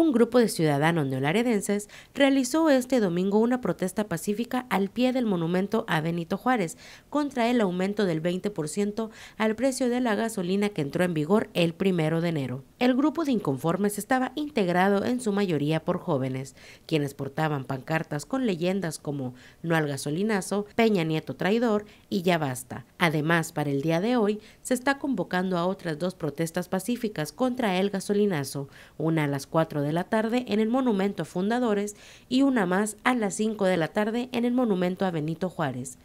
un grupo de ciudadanos neolaredenses realizó este domingo una protesta pacífica al pie del monumento a Benito Juárez contra el aumento del 20% al precio de la gasolina que entró en vigor el primero de enero. El grupo de inconformes estaba integrado en su mayoría por jóvenes, quienes portaban pancartas con leyendas como No al gasolinazo, Peña Nieto traidor y Ya basta. Además, para el día de hoy se está convocando a otras dos protestas pacíficas contra el gasolinazo, una a las 4 de la tarde en el Monumento a Fundadores y una más a las 5 de la tarde en el Monumento a Benito Juárez.